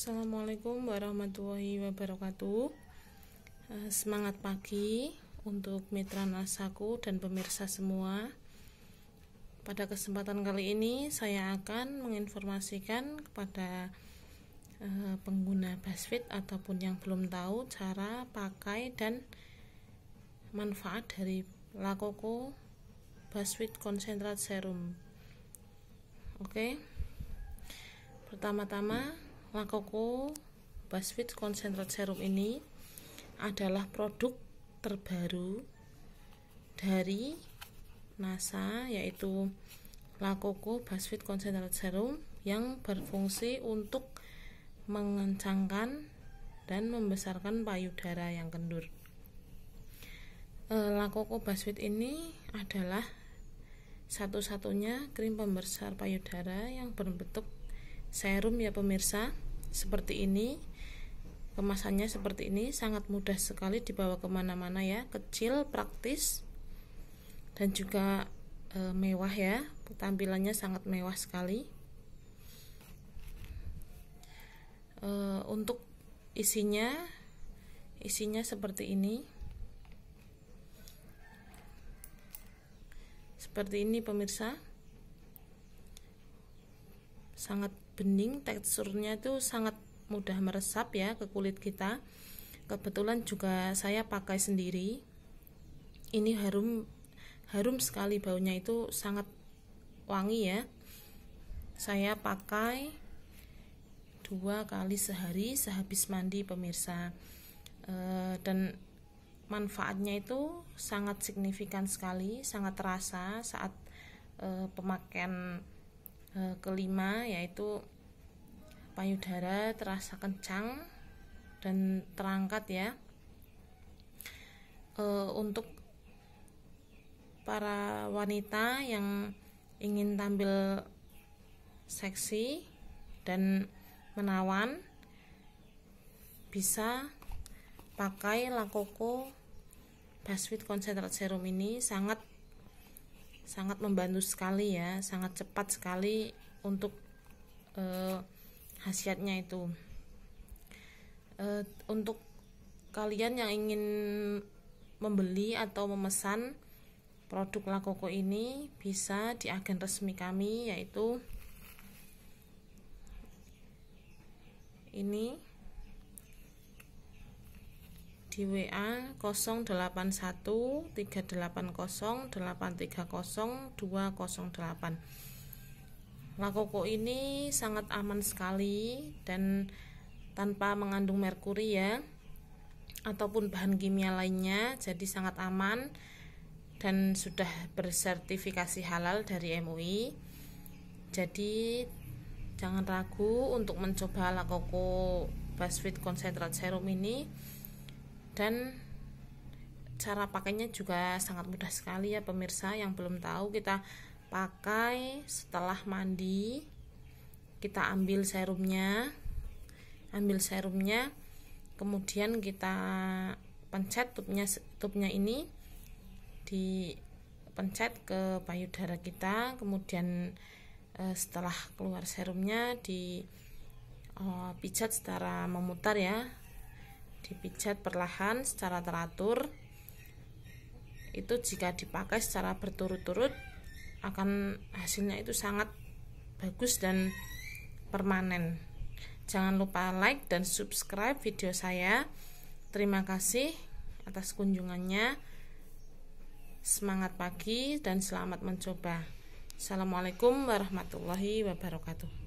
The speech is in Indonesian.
Assalamualaikum warahmatullahi wabarakatuh eh, Semangat pagi untuk mitra nasaku dan pemirsa semua Pada kesempatan kali ini saya akan menginformasikan kepada eh, pengguna BuzzFeed ataupun yang belum tahu cara pakai dan manfaat dari Lakoko BuzzFeed Concentrate Serum Oke Pertama-tama Lakoko Basfit Concentrate Serum ini adalah produk terbaru dari NASA yaitu Lakoko Basfit Concentrate Serum yang berfungsi untuk mengencangkan dan membesarkan payudara yang kendur. E, Lakoko Basfit ini adalah satu-satunya krim pembesar payudara yang berbentuk serum ya pemirsa seperti ini kemasannya seperti ini sangat mudah sekali dibawa kemana-mana ya kecil praktis dan juga e, mewah ya tampilannya sangat mewah sekali e, untuk isinya isinya seperti ini seperti ini pemirsa sangat bening teksturnya itu sangat mudah meresap ya ke kulit kita kebetulan juga saya pakai sendiri ini harum harum sekali baunya itu sangat wangi ya saya pakai dua kali sehari sehabis mandi pemirsa e, dan manfaatnya itu sangat signifikan sekali sangat terasa saat e, pemakaian Eh, kelima yaitu payudara terasa kencang dan terangkat ya e, untuk para wanita yang ingin tampil seksi dan menawan bisa pakai Lakoko Baswit Concentrate Serum ini sangat sangat membantu sekali ya sangat cepat sekali untuk eh, khasiatnya itu eh, untuk kalian yang ingin membeli atau memesan produk Lakoko ini bisa di agen resmi kami yaitu ini di WA 081 380 830 208 Lakoko ini sangat aman sekali dan tanpa mengandung merkuri ya ataupun bahan kimia lainnya jadi sangat aman dan sudah bersertifikasi halal dari MUI jadi jangan ragu untuk mencoba Lakoko Basfit Concentrate Serum ini dan cara pakainya juga sangat mudah sekali ya pemirsa yang belum tahu kita pakai setelah mandi kita ambil serumnya ambil serumnya kemudian kita pencet tubnya tubnya ini di pencet ke payudara kita kemudian eh, setelah keluar serumnya di eh, pijat secara memutar ya dipijat perlahan secara teratur itu jika dipakai secara berturut-turut akan hasilnya itu sangat bagus dan permanen jangan lupa like dan subscribe video saya terima kasih atas kunjungannya semangat pagi dan selamat mencoba Assalamualaikum warahmatullahi wabarakatuh